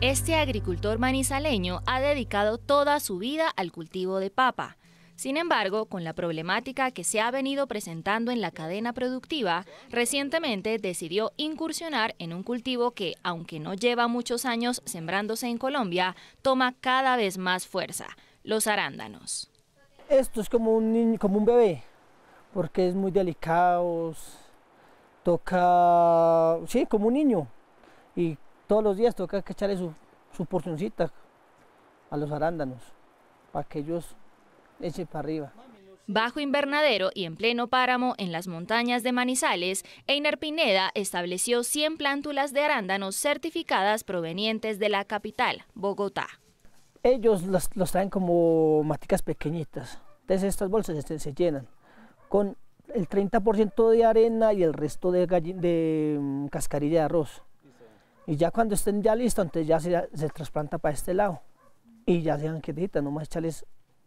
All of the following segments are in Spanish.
Este agricultor manizaleño ha dedicado toda su vida al cultivo de papa. Sin embargo, con la problemática que se ha venido presentando en la cadena productiva, recientemente decidió incursionar en un cultivo que, aunque no lleva muchos años sembrándose en Colombia, toma cada vez más fuerza, los arándanos. Esto es como un, como un bebé, porque es muy delicado, toca, sí, como un niño todos los días toca que echarle su, porcioncita a los arándanos para que ellos echen para arriba. Bajo invernadero y en pleno páramo en las montañas de Manizales, Einer Pineda estableció 100 plántulas de arándanos certificadas provenientes de la capital, Bogotá. Ellos los, traen como maticas pequeñitas, entonces estas bolsas se, se llenan con el 30% de arena y el resto de, mm, cascarilla de arroz. Y ya cuando estén ya listos, entonces ya se, trasplanta para este lado. Y ya se dan quietitas, nomás echarles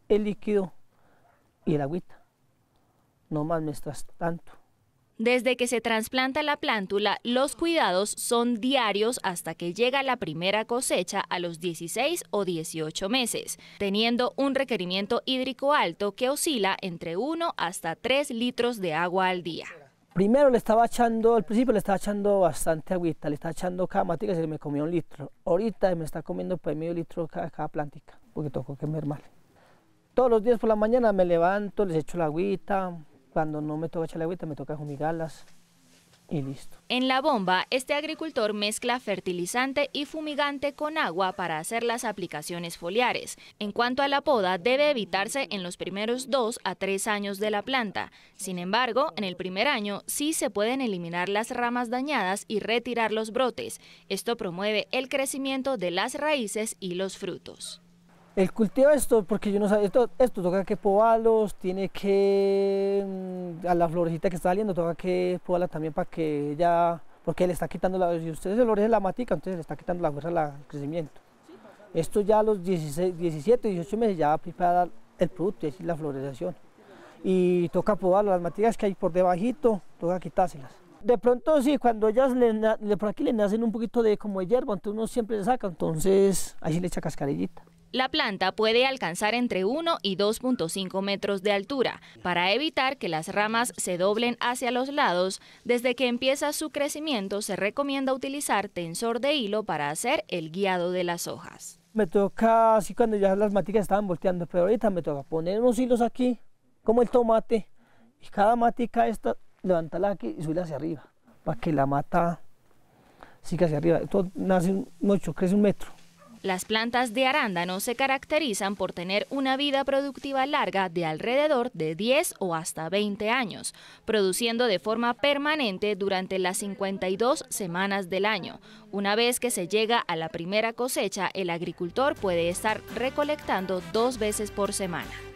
el líquido y el agüita. No más estás tanto. Desde que se trasplanta la plántula, los cuidados son diarios hasta que llega la primera cosecha a los 16 o 18 meses, teniendo un requerimiento hídrico alto que oscila entre 1 hasta 3 litros de agua al día. Primero le estaba echando, al principio le estaba echando bastante agüita, le estaba echando cada matica se me comió un litro. Ahorita me está comiendo pues, medio litro cada, plántica, porque tocó que mal. Todos los días por la mañana me levanto, les echo la agüita, cuando no me toca echar la agüita me toca fumigarlas. En la bomba, este agricultor mezcla fertilizante y fumigante con agua para hacer las aplicaciones foliares. En cuanto a la poda, debe evitarse en los primeros dos a tres años de la planta. Sin embargo, en el primer año sí se pueden eliminar las ramas dañadas y retirar los brotes. Esto promueve el crecimiento de las raíces y los frutos. El cultivo de esto, porque yo no sabía, esto, toca que podarlos, tiene que, mm, a la florecita que está saliendo, toca que podarla también para que ya, porque le está quitando la, si ustedes se florece la matica, entonces le está quitando la fuerza al crecimiento. Esto ya a los 16, 17, 18 meses ya va dar el producto, es la floreación Y toca podar las maticas que hay por debajito, toca quitárselas. De pronto sí, cuando ellas por aquí le nacen un poquito de como de hierba, entonces uno siempre le saca, entonces ahí le echa cascarillita. La planta puede alcanzar entre 1 y 2.5 metros de altura para evitar que las ramas se doblen hacia los lados. Desde que empieza su crecimiento se recomienda utilizar tensor de hilo para hacer el guiado de las hojas. Me toca, así cuando ya las maticas estaban volteando, pero ahorita me toca poner unos hilos aquí, como el tomate, y cada matica esta, levantala aquí y subirla hacia arriba, para que la mata siga hacia arriba. Esto nace un 8, crece un metro. Las plantas de arándano se caracterizan por tener una vida productiva larga de alrededor de 10 o hasta 20 años, produciendo de forma permanente durante las 52 semanas del año. Una vez que se llega a la primera cosecha, el agricultor puede estar recolectando dos veces por semana.